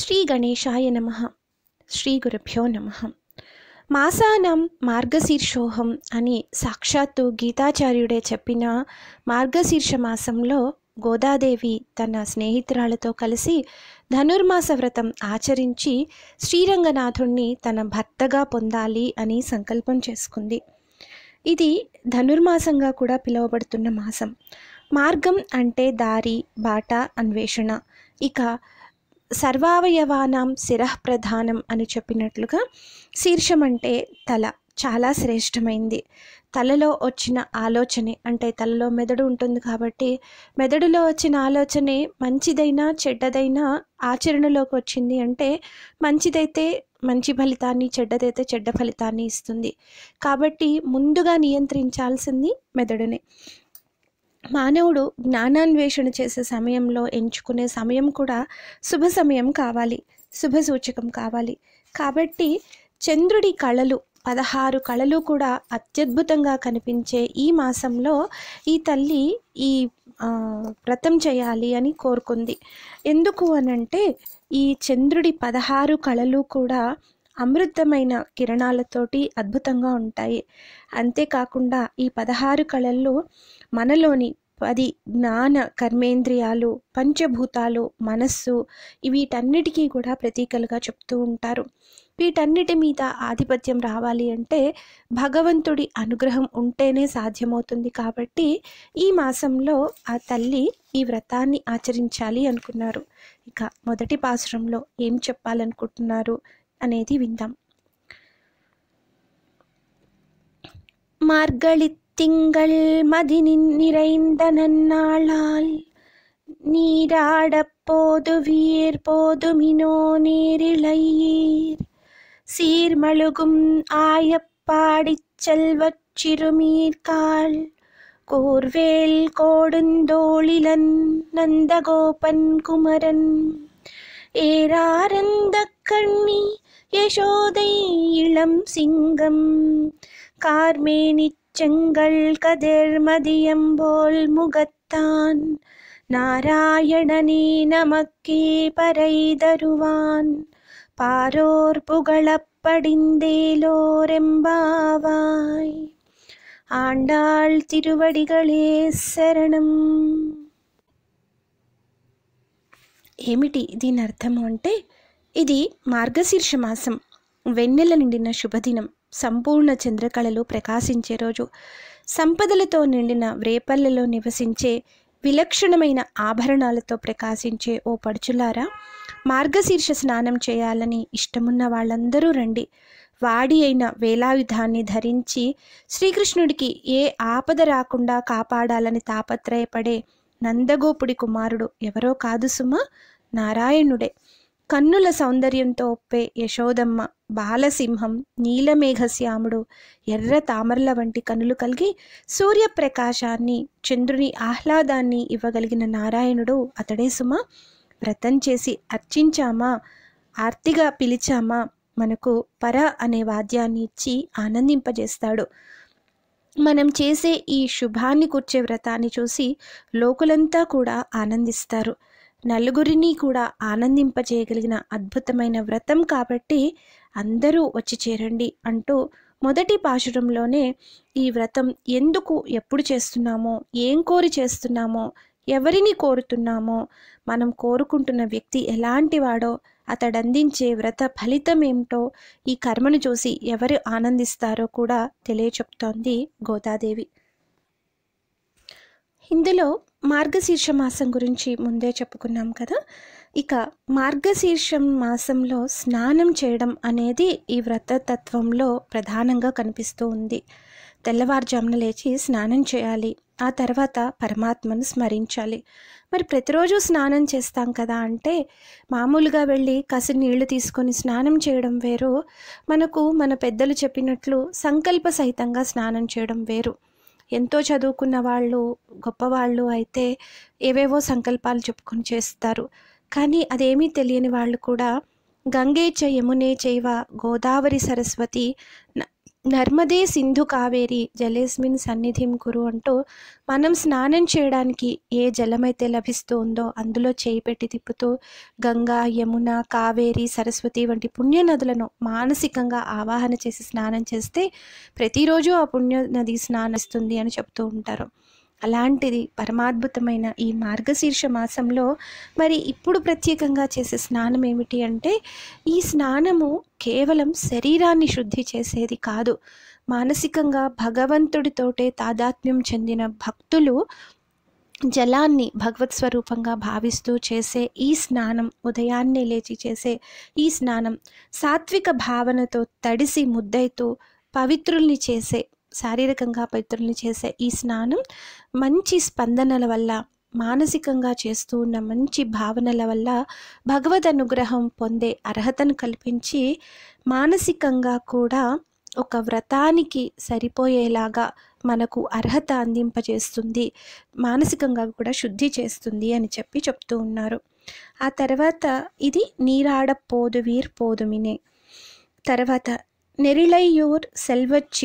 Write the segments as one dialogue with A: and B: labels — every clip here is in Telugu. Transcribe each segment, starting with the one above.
A: శ్రీ గణేశాయ నమ శ్రీ గురుభ్యో నమ మాసానం మార్గశీర్షోహం అని సాక్షాత్తు గీతాచార్యుడే చెప్పిన మార్గశీర్ష మాసంలో గోదాదేవి తన స్నేహితురాలతో కలిసి ధనుర్మాస వ్రతం ఆచరించి శ్రీరంగనాథుణ్ణి తన భర్తగా పొందాలి అని సంకల్పం చేసుకుంది ఇది ధనుర్మాసంగా కూడా పిలువబడుతున్న మాసం మార్గం అంటే దారి బాట అన్వేషణ ఇక సర్వావయవానాం శిరః ప్రధానం అని చెప్పినట్లుగా శీర్షం అంటే తల చాలా శ్రేష్టమైంది తలలో వచ్చిన ఆలోచనే అంటే తలలో మెదడు ఉంటుంది కాబట్టి మెదడులో వచ్చిన ఆలోచనే మంచిదైనా చెడ్డదైనా ఆచరణలోకి వచ్చింది అంటే మంచిదైతే మంచి ఫలితాన్ని చెడ్డదైతే చెడ్డ ఫలితాన్ని ఇస్తుంది కాబట్టి ముందుగా నియంత్రించాల్సింది మెదడునే మానవుడు జ్ఞానాన్వేషణ చేసే సమయంలో ఎంచుకునే సమయం కూడా శుభ సమయం కావాలి శుభ సూచకం కావాలి కాబట్టి చంద్రుడి కళలు పదహారు కళలు కూడా అత్యద్భుతంగా కనిపించే ఈ మాసంలో ఈ తల్లి ఈ వ్రతం చేయాలి అని కోరుకుంది ఎందుకు అనంటే ఈ చంద్రుడి పదహారు కళలు కూడా అమృతమైన కిరణాలతోటి అద్భుతంగా ఉంటాయి అంతేకాకుండా ఈ పదహారు కళల్లో మనలోని పది జ్ఞాన కర్మేంద్రియాలు పంచభూతాలు మనస్సు వీటన్నిటికీ కూడా ప్రతీకలుగా చెప్తూ ఉంటారు వీటన్నిటి మీద ఆధిపత్యం రావాలి అంటే భగవంతుడి అనుగ్రహం ఉంటేనే సాధ్యమవుతుంది కాబట్టి ఈ మాసంలో ఆ తల్లి ఈ వ్రతాన్ని ఆచరించాలి అనుకున్నారు ఇక మొదటి పాశ్రంలో ఏం చెప్పాలనుకుంటున్నారు అనేది విందాం மார்கழித்திங்கள் மதினின் நிறைந்த நன்னாளால் நீராடப் போது வீர் போதுமினோ நேரிழையீர் சீர்மழுகும் ஆயப்பாடிச் செல்வச் சிறுமீர்கால் கூர்வேல் கோடுந்தோளிலன் நந்தகோபன் குமரன் ஏராரந்த கண்ணி யசோதை இளம் சிங்கம் கார்மேனிச்செங்கல் கதிர்மதியம்போல் முகத்தான் நாராயணனே நமக்கே பறை தருவான் பாரோர் புகழப்படிந்தேலோரெம்பாவாய் ஆண்டாள் திருவடிகளே శరణం ఏమిటి దీని అర్థము అంటే ఇది మార్గశీర్ష మాసం వెన్నెల నిండిన శుభదినం సంపూర్ణ చంద్రకళలు ప్రకాశించే రోజు సంపదలతో నిండిన వ్రేపల్లెలో నివసించే విలక్షణమైన ఆభరణాలతో ప్రకాశించే ఓ పడుచులారా మార్గశీర్ష స్నానం చేయాలని ఇష్టమున్న వాళ్ళందరూ రండి వాడి అయిన వేలాయుధాన్ని ధరించి శ్రీకృష్ణుడికి ఏ ఆపద రాకుండా కాపాడాలని తాపత్రయపడే నందగోపుడి కుమారుడు ఎవరో కాదు సుమ నారాయణుడే కన్నుల సౌందర్యంతో ఒప్పే యశోదమ్మ బాలసింహం నీలమేఘశ్యాముడు ఎర్ర తామరల వంటి కనులు కలిగి సూర్యప్రకాశాన్ని చంద్రుని ఆహ్లాదాన్ని ఇవ్వగలిగిన నారాయణుడు అతడే సుమ వ్రతం చేసి అర్చించామా ఆర్తిగా పిలిచామా మనకు పర అనే వాద్యాన్ని ఇచ్చి ఆనందింపజేస్తాడు మనం చేసే ఈ శుభాన్ని కూర్చే వ్రతాన్ని చూసి లోకులంతా కూడా ఆనందిస్తారు నలుగురిని కూడా ఆనందింపచేయగలిగిన అద్భుతమైన వ్రతం కాబట్టి అందరూ వచ్చి చేరండి అంటూ మొదటి పాశురంలోనే ఈ వ్రతం ఎందుకు ఎప్పుడు చేస్తున్నామో ఏం కోరి చేస్తున్నామో ఎవరిని కోరుతున్నామో మనం కోరుకుంటున్న వ్యక్తి ఎలాంటివాడో అతడందించే వ్రత ఫలితం ఏమిటో ఈ కర్మను చూసి ఎవరు ఆనందిస్తారో కూడా తెలియచెప్తోంది గోదాదేవి ఇందులో మార్గశీర్ష మాసం గురించి ముందే చెప్పుకున్నాం కదా ఇక మార్గశీర్షం మాసంలో స్నానం చేయడం అనేది ఈ వ్రత తత్వంలో ప్రధానంగా కనిపిస్తూ ఉంది తెల్లవారుజామున లేచి స్నానం చేయాలి ఆ తర్వాత పరమాత్మను స్మరించాలి మరి ప్రతిరోజు స్నానం చేస్తాం కదా అంటే మామూలుగా వెళ్ళి కసి నీళ్లు తీసుకొని స్నానం చేయడం వేరు మనకు మన పెద్దలు చెప్పినట్లు సంకల్ప సహితంగా స్నానం చేయడం వేరు ఎంతో చదువుకున్న వాళ్ళు గొప్పవాళ్ళు అయితే ఏవేవో సంకల్పాలు చెప్పుకొని చేస్తారు కానీ అదేమీ తెలియని వాళ్ళు కూడా గంగే చ యమునే చైవ గోదావరి సరస్వతి నర్మదే సింధు కావేరి జలేస్మిన్ సన్నిధిం కురు అంటూ మనం స్నానం చేయడానికి ఏ జలమైతే లభిస్తుందో అందులో చేయి పెట్టి తిప్పుతూ గంగా యమున కావేరి సరస్వతి వంటి పుణ్య నదులను మానసికంగా ఆవాహన చేసి స్నానం చేస్తే ప్రతిరోజు ఆ పుణ్య నది స్నానిస్తుంది అని చెప్తూ ఉంటారు అలాంటిది పరమాద్భుతమైన ఈ మార్గశీర్ష మాసంలో మరి ఇప్పుడు ప్రత్యేకంగా చేసే స్నానం ఏమిటి అంటే ఈ స్నానము కేవలం శరీరాన్ని శుద్ధి చేసేది కాదు మానసికంగా భగవంతుడితోటే తాదాత్మ్యం చెందిన భక్తులు జలాన్ని భగవత్ స్వరూపంగా భావిస్తూ చేసే ఈ స్నానం ఉదయాన్నే లేచి చేసే ఈ స్నానం సాత్విక భావనతో తడిసి ముద్దైతూ పవిత్రుల్ని చేసే శారీరకంగా పవిత్రుల్ని చేసే ఈ స్నానం మంచి స్పందనల వల్ల మానసికంగా చేస్తూ ఉన్న మంచి భావనల వల్ల భగవద్ అనుగ్రహం పొందే అర్హతను కల్పించి మానసికంగా కూడా ఒక వ్రతానికి సరిపోయేలాగా మనకు అర్హత అందింపజేస్తుంది మానసికంగా కూడా శుద్ధి చేస్తుంది అని చెప్పి చెప్తూ ఉన్నారు ఆ తర్వాత ఇది నీరాడ పోదువీర్ పోదుమినే తర్వాత నెరిలైయూర్ సెల్వత్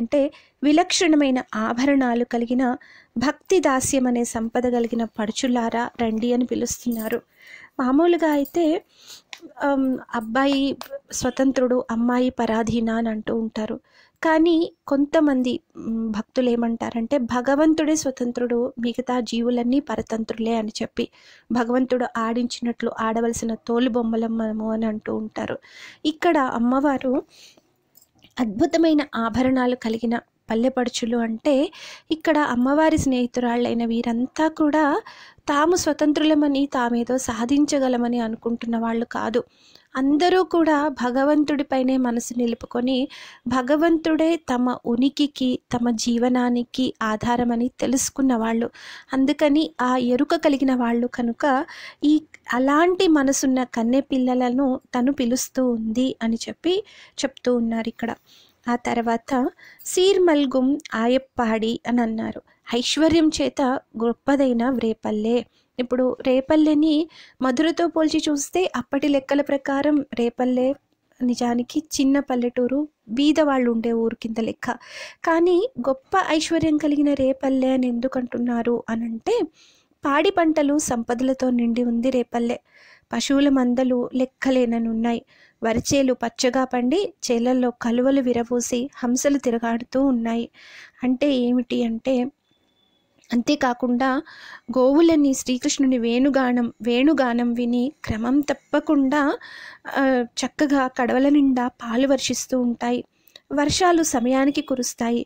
A: అంటే విలక్షణమైన ఆభరణాలు కలిగిన భక్తి దాస్యం అనే సంపద కలిగిన పడుచులారా రండి అని పిలుస్తున్నారు మామూలుగా అయితే అబ్బాయి స్వతంత్రుడు అమ్మాయి పరాధీన అని అంటూ ఉంటారు కానీ కొంతమంది భక్తులు ఏమంటారంటే భగవంతుడే స్వతంత్రుడు మిగతా జీవులన్నీ పరతంత్రులే అని చెప్పి భగవంతుడు ఆడించినట్లు ఆడవలసిన తోలు బొమ్మలమ్మము మనము అని అంటూ ఉంటారు ఇక్కడ అమ్మవారు అద్భుతమైన ఆభరణాలు కలిగిన పల్లెపడుచులు అంటే ఇక్కడ అమ్మవారి స్నేహితురాళ్ళైన వీరంతా కూడా తాము స్వతంత్రులమని తామేదో సాధించగలమని అనుకుంటున్న వాళ్ళు కాదు అందరూ కూడా భగవంతుడిపైనే మనసు నిలుపుకొని భగవంతుడే తమ ఉనికికి తమ జీవనానికి ఆధారమని తెలుసుకున్న వాళ్ళు అందుకని ఆ ఎరుక కలిగిన వాళ్ళు కనుక ఈ అలాంటి మనసున్న కన్నె పిల్లలను తను పిలుస్తూ ఉంది అని చెప్పి చెప్తూ ఉన్నారు ఇక్కడ ఆ తర్వాత సీర్మల్గుం ఆయప్పాడి అని అన్నారు ఐశ్వర్యం చేత గొప్పదైన వ్రేపల్లే ఇప్పుడు రేపల్లెని మధురతో పోల్చి చూస్తే అప్పటి లెక్కల ప్రకారం రేపల్లె నిజానికి చిన్న పల్లెటూరు బీద వాళ్ళు ఉండే ఊరు కింద లెక్క కానీ గొప్ప ఐశ్వర్యం కలిగిన రేపల్లె అని ఎందుకంటున్నారు అనంటే పాడి పంటలు సంపదలతో నిండి ఉంది రేపల్లె పశువుల మందలు లెక్కలేననున్నాయి వరిచేలు పచ్చగా పండి చేలల్లో కలువలు విరవూసి హంసలు తిరగాడుతూ ఉన్నాయి అంటే ఏమిటి అంటే అంతేకాకుండా గోవులని శ్రీకృష్ణుని వేణుగానం వేణుగానం విని క్రమం తప్పకుండా చక్కగా కడవల నిండా పాలు వర్షిస్తూ ఉంటాయి వర్షాలు సమయానికి కురుస్తాయి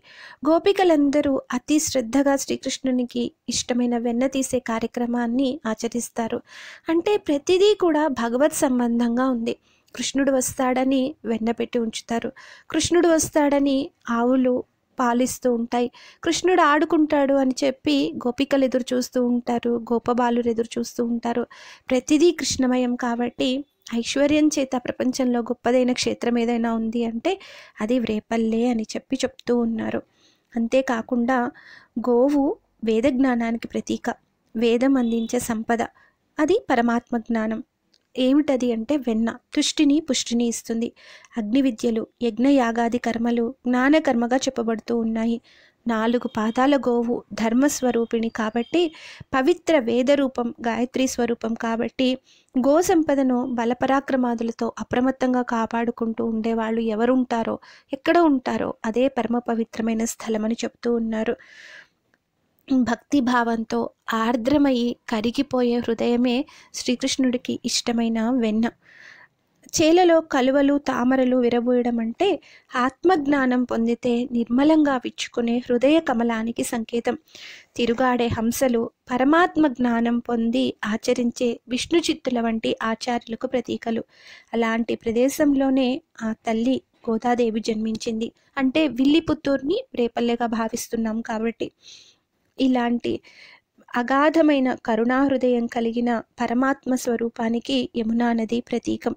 A: గోపికలందరూ అతి శ్రద్ధగా శ్రీకృష్ణునికి ఇష్టమైన వెన్న తీసే కార్యక్రమాన్ని ఆచరిస్తారు అంటే ప్రతిదీ కూడా భగవత్ సంబంధంగా ఉంది కృష్ణుడు వస్తాడని వెన్న పెట్టి ఉంచుతారు కృష్ణుడు వస్తాడని ఆవులు పాలిస్తూ ఉంటాయి కృష్ణుడు ఆడుకుంటాడు అని చెప్పి గోపికలు ఎదురు చూస్తూ ఉంటారు గోపబాలురు ఎదురు చూస్తూ ఉంటారు ప్రతిదీ కృష్ణమయం కాబట్టి ఐశ్వర్యం చేత ప్రపంచంలో గొప్పదైన క్షేత్రం ఏదైనా ఉంది అంటే అది వ్రేపల్లే అని చెప్పి చెప్తూ ఉన్నారు అంతేకాకుండా గోవు వేద జ్ఞానానికి ప్రతీక వేదం అందించే సంపద అది పరమాత్మ జ్ఞానం ఏమిటది అంటే వెన్న తుష్టిని పుష్టిని ఇస్తుంది అగ్ని విద్యలు యజ్ఞయాగాది కర్మలు జ్ఞానకర్మగా చెప్పబడుతూ ఉన్నాయి నాలుగు పాదాల గోవు ధర్మస్వరూపిణి కాబట్టి పవిత్ర వేదరూపం గాయత్రి స్వరూపం కాబట్టి గో సంపదను బలపరాక్రమాదులతో అప్రమత్తంగా కాపాడుకుంటూ ఉండేవాళ్ళు ఎవరుంటారో ఎక్కడ ఉంటారో అదే పరమ పవిత్రమైన స్థలమని చెప్తూ ఉన్నారు భక్తి భావంతో ఆర్ద్రమయ్యి కరిగిపోయే హృదయమే శ్రీకృష్ణుడికి ఇష్టమైన వెన్న చేలలో కలువలు తామరలు విరబోయడం అంటే ఆత్మజ్ఞానం పొందితే నిర్మలంగా విచ్చుకునే హృదయ కమలానికి సంకేతం తిరుగాడే హంసలు పరమాత్మ జ్ఞానం పొంది ఆచరించే విష్ణు చిత్తుల వంటి ఆచార్యులకు ప్రతీకలు అలాంటి ప్రదేశంలోనే ఆ తల్లి గోదాదేవి జన్మించింది అంటే విల్లిపుత్తూర్ని రేపల్లెగా భావిస్తున్నాం కాబట్టి ఇలాంటి అగాధమైన కరుణాహృదయం కలిగిన పరమాత్మ స్వరూపానికి యమునా నది ప్రతీకం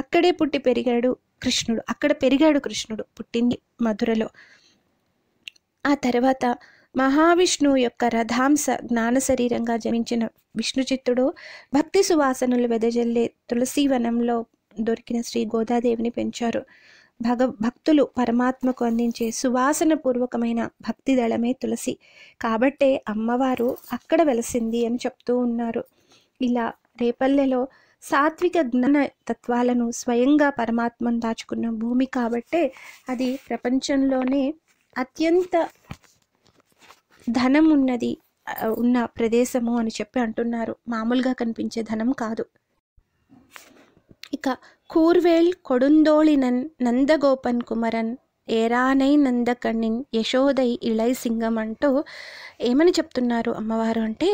A: అక్కడే పుట్టి పెరిగాడు కృష్ణుడు అక్కడ పెరిగాడు కృష్ణుడు పుట్టింది మధురలో ఆ తర్వాత మహావిష్ణువు యొక్క రథాంస జ్ఞాన శరీరంగా జమించిన విష్ణుచిత్తుడు భక్తి సువాసనలు వెదజల్లే తులసీవనంలో దొరికిన శ్రీ గోదాదేవిని పెంచారు భగ భక్తులు పరమాత్మకు అందించే సువాసన పూర్వకమైన భక్తి దళమే తులసి కాబట్టే అమ్మవారు అక్కడ వెలసింది అని చెప్తూ ఉన్నారు ఇలా రేపల్లెలో సాత్విక జ్ఞాన తత్వాలను స్వయంగా పరమాత్మను దాచుకున్న భూమి కాబట్టే అది ప్రపంచంలోనే అత్యంత ధనం ఉన్నది ఉన్న ప్రదేశము అని చెప్పి అంటున్నారు మామూలుగా కనిపించే ధనం కాదు ఇక கூர்வேல் கொடுந்தோளினன் நந்தகோபன் కుమరన్ ఏరానై నందకణిన్ యశోదై ఇళై సింగం అంటూ ఏమని చెప్తున్నారు అమ్మవారు అంటే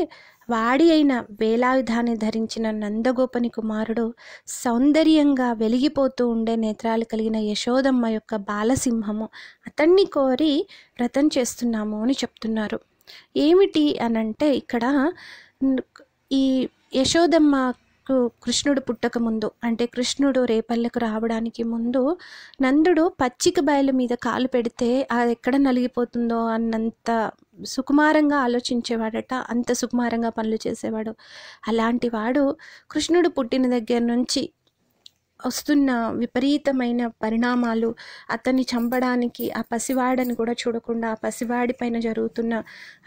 A: వాడి అయిన వేలాయుధాన్ని ధరించిన నందగోపని కుమారుడు సౌందర్యంగా వెలిగిపోతూ ఉండే నేత్రాలు కలిగిన యశోదమ్మ యొక్క బాలసింహము అతన్ని కోరి వ్రతం చేస్తున్నాము అని చెప్తున్నారు ఏమిటి అనంటే ఇక్కడ ఈ యశోదమ్మ కృష్ణుడు పుట్టక ముందు అంటే కృష్ణుడు రేపల్లెకు రావడానికి ముందు నందుడు పచ్చిక బయలు మీద కాలు పెడితే అది ఎక్కడ నలిగిపోతుందో అన్నంత సుకుమారంగా ఆలోచించేవాడట అంత సుకుమారంగా పనులు చేసేవాడు అలాంటి వాడు కృష్ణుడు పుట్టిన దగ్గర నుంచి వస్తున్న విపరీతమైన పరిణామాలు అతన్ని చంపడానికి ఆ పసివాడని కూడా చూడకుండా ఆ పసివాడి పైన జరుగుతున్న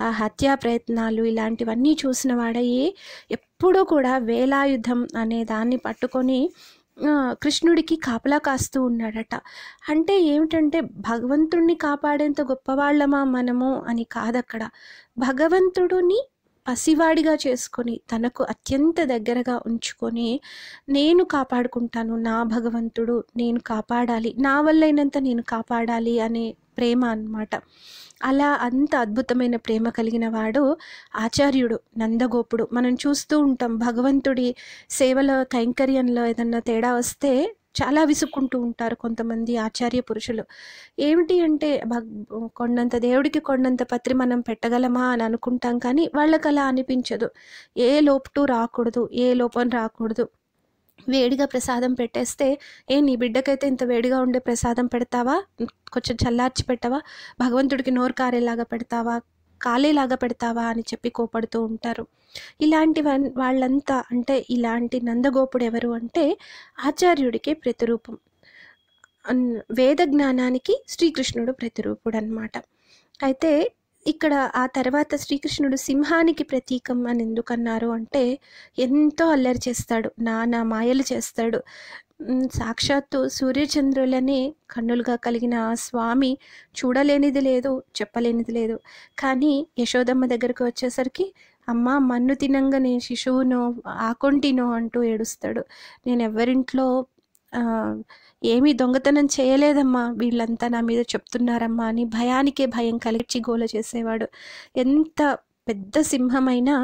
A: ఆ హత్యా ప్రయత్నాలు ఇలాంటివన్నీ చూసిన వాడయ్యి ఎప్పుడూ కూడా వేలాయుధం అనే దాన్ని పట్టుకొని కృష్ణుడికి కాపలా కాస్తూ ఉన్నాడట అంటే ఏమిటంటే భగవంతుణ్ణి కాపాడేంత గొప్పవాళ్ళమా మనము అని కాదక్కడ భగవంతుడిని పసివాడిగా చేసుకొని తనకు అత్యంత దగ్గరగా ఉంచుకొని నేను కాపాడుకుంటాను నా భగవంతుడు నేను కాపాడాలి నా వల్లైనంత నేను కాపాడాలి అనే ప్రేమ అనమాట అలా అంత అద్భుతమైన ప్రేమ కలిగిన వాడు ఆచార్యుడు నందగోపుడు మనం చూస్తూ ఉంటాం భగవంతుడి సేవల కైంకర్యంలో ఏదన్నా తేడా వస్తే చాలా విసుక్కుంటూ ఉంటారు కొంతమంది ఆచార్య పురుషులు ఏమిటి అంటే కొండంత దేవుడికి కొండంత పత్రి మనం పెట్టగలమా అని అనుకుంటాం కానీ వాళ్ళకి అలా అనిపించదు ఏ లోపుటూ రాకూడదు ఏ లోపం రాకూడదు వేడిగా ప్రసాదం పెట్టేస్తే ఏ నీ బిడ్డకైతే ఇంత వేడిగా ఉండే ప్రసాదం పెడతావా కొంచెం చల్లార్చి పెట్టావా భగవంతుడికి నోరు కారేలాగా పెడతావా ఖాళీలాగా పెడతావా అని చెప్పి కోపడుతూ ఉంటారు ఇలాంటి వాళ్ళంతా అంటే ఇలాంటి నందగోపుడు ఎవరు అంటే ఆచార్యుడికే ప్రతిరూపం వేద జ్ఞానానికి శ్రీకృష్ణుడు ప్రతిరూపుడు అనమాట అయితే ఇక్కడ ఆ తర్వాత శ్రీకృష్ణుడు సింహానికి ప్రతీకం అని ఎందుకన్నారు అంటే ఎంతో అల్లరి చేస్తాడు నానా మాయలు చేస్తాడు సాక్షాత్తు సూర్యచంద్రులనే కన్నులుగా కలిగిన ఆ స్వామి చూడలేనిది లేదు చెప్పలేనిది లేదు కానీ యశోదమ్మ దగ్గరికి వచ్చేసరికి అమ్మ మన్ను తినంగా నేను శిశువునో ఆకొంటినో అంటూ ఏడుస్తాడు నేను ఎవరింట్లో ఏమీ దొంగతనం చేయలేదమ్మా వీళ్ళంతా నా మీద చెప్తున్నారమ్మా అని భయానికే భయం కలిగించి గోల చేసేవాడు ఎంత పెద్ద సింహమైనా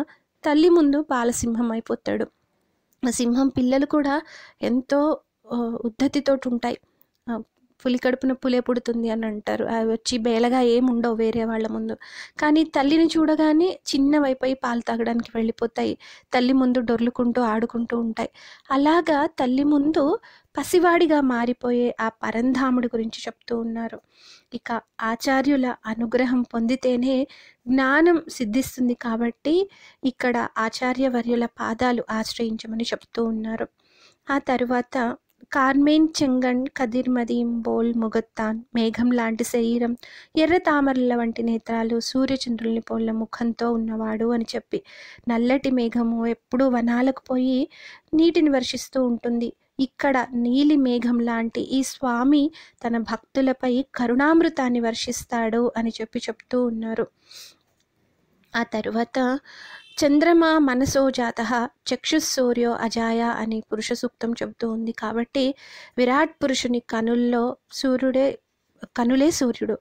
A: తల్లి ముందు బాలసింహం అయిపోతాడు సింహం పిల్లలు కూడా ఎంతో ఉద్ధతితోటి ఉంటాయి పులి కడుపున పులే పుడుతుంది అని అంటారు అవి వచ్చి బేలగా ఏముండవు ఉండవు వేరే వాళ్ళ ముందు కానీ తల్లిని చూడగానే చిన్నవైపోయి పాలు తాగడానికి వెళ్ళిపోతాయి తల్లి ముందు డొర్లుకుంటూ ఆడుకుంటూ ఉంటాయి అలాగా తల్లి ముందు పసివాడిగా మారిపోయే ఆ పరంధాముడి గురించి చెప్తూ ఉన్నారు ఇక ఆచార్యుల అనుగ్రహం పొందితేనే జ్ఞానం సిద్ధిస్తుంది కాబట్టి ఇక్కడ ఆచార్యవర్యుల పాదాలు ఆశ్రయించమని చెప్తూ ఉన్నారు ఆ తరువాత కార్మేన్ చెంగన్ కదిర్మదీం బోల్ ముగత్తాన్ మేఘం లాంటి శరీరం ఎర్ర తామరల వంటి నేత్రాలు సూర్యచంద్రుల్ని పోల ముఖంతో ఉన్నవాడు అని చెప్పి నల్లటి మేఘము ఎప్పుడూ వనాలకు పోయి నీటిని వర్షిస్తూ ఉంటుంది ఇక్కడ నీలి మేఘం లాంటి ఈ స్వామి తన భక్తులపై కరుణామృతాన్ని వర్షిస్తాడు అని చెప్పి చెప్తూ ఉన్నారు ఆ తర్వాత చంద్రమ మనసో జాత సూర్యో అజాయ అని పురుష సూక్తం చెబుతూ ఉంది కాబట్టి విరాట్ పురుషుని కనుల్లో సూర్యుడే కనులే సూర్యుడు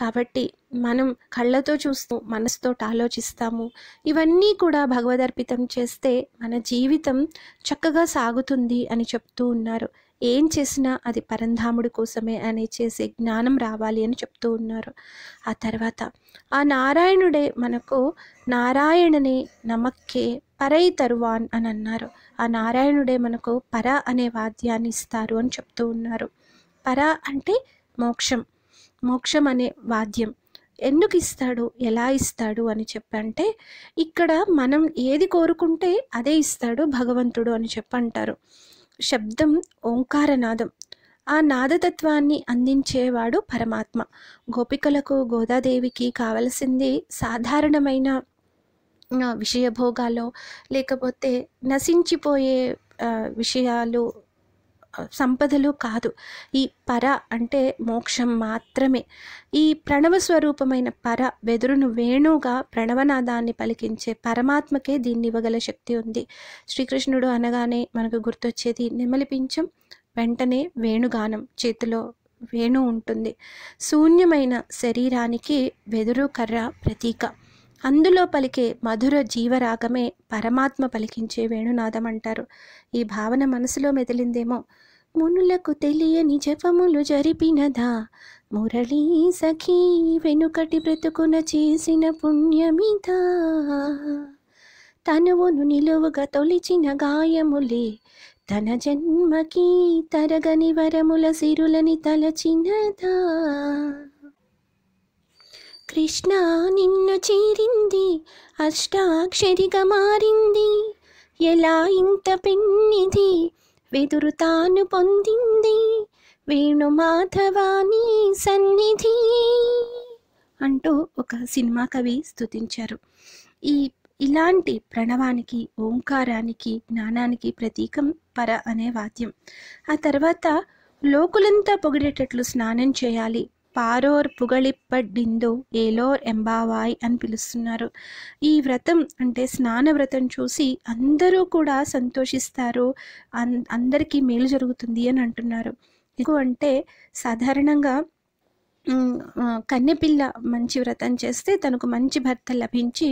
A: కాబట్టి మనం కళ్ళతో చూస్తూ మనసుతో ఆలోచిస్తాము ఇవన్నీ కూడా భగవదర్పితం చేస్తే మన జీవితం చక్కగా సాగుతుంది అని చెప్తూ ఉన్నారు ఏం చేసినా అది పరంధాముడి కోసమే అని చేసే జ్ఞానం రావాలి అని చెప్తూ ఉన్నారు ఆ తర్వాత ఆ నారాయణుడే మనకు నారాయణని నమక్కే పరై తరువాన్ అని అన్నారు ఆ నారాయణుడే మనకు పర అనే వాద్యాన్ని ఇస్తారు అని చెప్తూ ఉన్నారు పర అంటే మోక్షం మోక్షం అనే వాద్యం ఎందుకు ఇస్తాడు ఎలా ఇస్తాడు అని చెప్పంటే ఇక్కడ మనం ఏది కోరుకుంటే అదే ఇస్తాడు భగవంతుడు అని చెప్పంటారు శబ్దం ఓంకార నాదం ఆ నాదతత్వాన్ని అందించేవాడు పరమాత్మ గోపికలకు గోదాదేవికి కావలసింది సాధారణమైన విషయభోగాలో లేకపోతే నశించిపోయే విషయాలు సంపదలు కాదు ఈ పర అంటే మోక్షం మాత్రమే ఈ ప్రణవ స్వరూపమైన పర వెదురును వేణుగా ప్రణవనాదాన్ని పలికించే పరమాత్మకే దీన్ని ఇవ్వగల శక్తి ఉంది శ్రీకృష్ణుడు అనగానే మనకు గుర్తొచ్చేది నెమలిపించం వెంటనే వేణుగానం చేతిలో వేణు ఉంటుంది శూన్యమైన శరీరానికి వెదురు కర్ర ప్రతీక అందులో పలికే మధుర జీవరాగమే పరమాత్మ పలికించే వేణునాదం అంటారు ఈ భావన మనసులో మెదిలిందేమో మునులకు తెలియని జపములు జరిపినదా మురళీ సఖీ వెనుకటి బ్రతుకున చేసిన పుణ్యమిదా తనువును నిలువుగా తొలిచిన గాయములే తన జన్మకి తరగని వరముల సిరులని తలచినదా కృష్ణ నిన్ను చేరింది అష్టాక్షరిగా మారింది ఎలా ఇంత పెన్నిది వెదురు తాను పొందింది వేణు మాధవాని సన్నిధి అంటూ ఒక సినిమా కవి స్థుతించారు ఈ ఇలాంటి ప్రణవానికి ఓంకారానికి జ్ఞానానికి ప్రతీకం పర అనే వాద్యం ఆ తర్వాత లోకులంతా పొగిడేటట్లు స్నానం చేయాలి పారోర్ పుగళిప్పడిందో ఏలోర్ ఎంబావాయ్ అని పిలుస్తున్నారు ఈ వ్రతం అంటే స్నాన వ్రతం చూసి అందరూ కూడా సంతోషిస్తారు అందరికీ మేలు జరుగుతుంది అని అంటున్నారు ఎందుకు అంటే సాధారణంగా కన్నెపిల్ల మంచి వ్రతం చేస్తే తనకు మంచి భర్త లభించి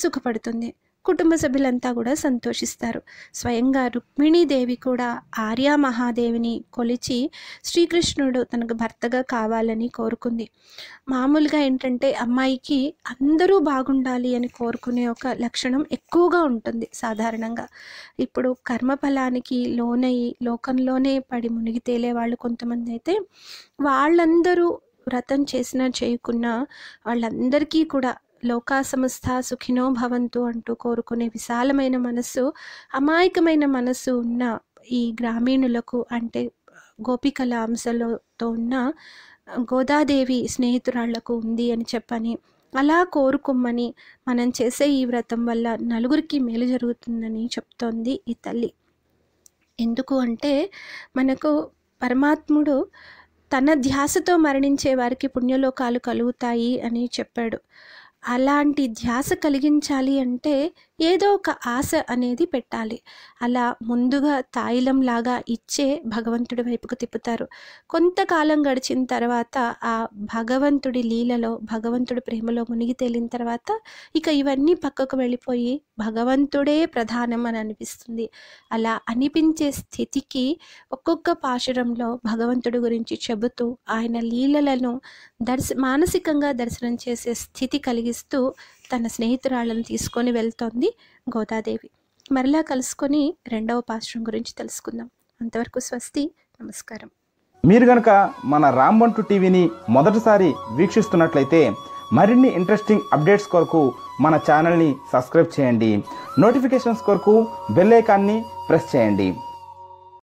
A: సుఖపడుతుంది కుటుంబ సభ్యులంతా కూడా సంతోషిస్తారు స్వయంగా రుక్మిణీదేవి కూడా ఆర్యా మహాదేవిని కొలిచి శ్రీకృష్ణుడు తనకు భర్తగా కావాలని కోరుకుంది మామూలుగా ఏంటంటే అమ్మాయికి అందరూ బాగుండాలి అని కోరుకునే ఒక లక్షణం ఎక్కువగా ఉంటుంది సాధారణంగా ఇప్పుడు కర్మఫలానికి లోనై లోకంలోనే పడి మునిగి తేలే వాళ్ళు కొంతమంది అయితే వాళ్ళందరూ వ్రతం చేసినా చేయకున్నా వాళ్ళందరికీ కూడా లోకాసమస్త సుఖినో భవంతు అంటూ కోరుకునే విశాలమైన మనస్సు అమాయకమైన మనస్సు ఉన్న ఈ గ్రామీణులకు అంటే గోపికల అంశలతో ఉన్న గోదాదేవి స్నేహితురాళ్లకు ఉంది అని చెప్పని అలా కోరుకోమని మనం చేసే ఈ వ్రతం వల్ల నలుగురికి మేలు జరుగుతుందని చెప్తోంది ఈ తల్లి ఎందుకు అంటే మనకు పరమాత్ముడు తన ధ్యాసతో మరణించే వారికి పుణ్యలోకాలు కలుగుతాయి అని చెప్పాడు అలాంటి ధ్యాస కలిగించాలి అంటే ఏదో ఒక ఆశ అనేది పెట్టాలి అలా ముందుగా తాయిలంలాగా ఇచ్చే భగవంతుడి వైపుకు తిప్పుతారు కొంతకాలం గడిచిన తర్వాత ఆ భగవంతుడి లీలలో భగవంతుడి ప్రేమలో మునిగి తేలిన తర్వాత ఇక ఇవన్నీ పక్కకు వెళ్ళిపోయి భగవంతుడే ప్రధానం అని అనిపిస్తుంది అలా అనిపించే స్థితికి ఒక్కొక్క పాశురంలో భగవంతుడి గురించి చెబుతూ ఆయన లీలలను దర్శ మానసికంగా దర్శనం చేసే స్థితి కలిగిస్తూ తన స్నేహితురాళ్ళను తీసుకొని వెళ్తోంది గోదాదేవి మరలా కలుసుకొని రెండవ పాశ్రం గురించి తెలుసుకుందాం అంతవరకు స్వస్తి నమస్కారం మీరు కనుక మన రాంబంటు టీవీని మొదటిసారి వీక్షిస్తున్నట్లయితే మరిన్ని ఇంట్రెస్టింగ్ అప్డేట్స్ కొరకు మన ఛానల్ని సబ్స్క్రైబ్ చేయండి నోటిఫికేషన్స్ కొరకు బెల్ ఐకాన్ని ప్రెస్ చేయండి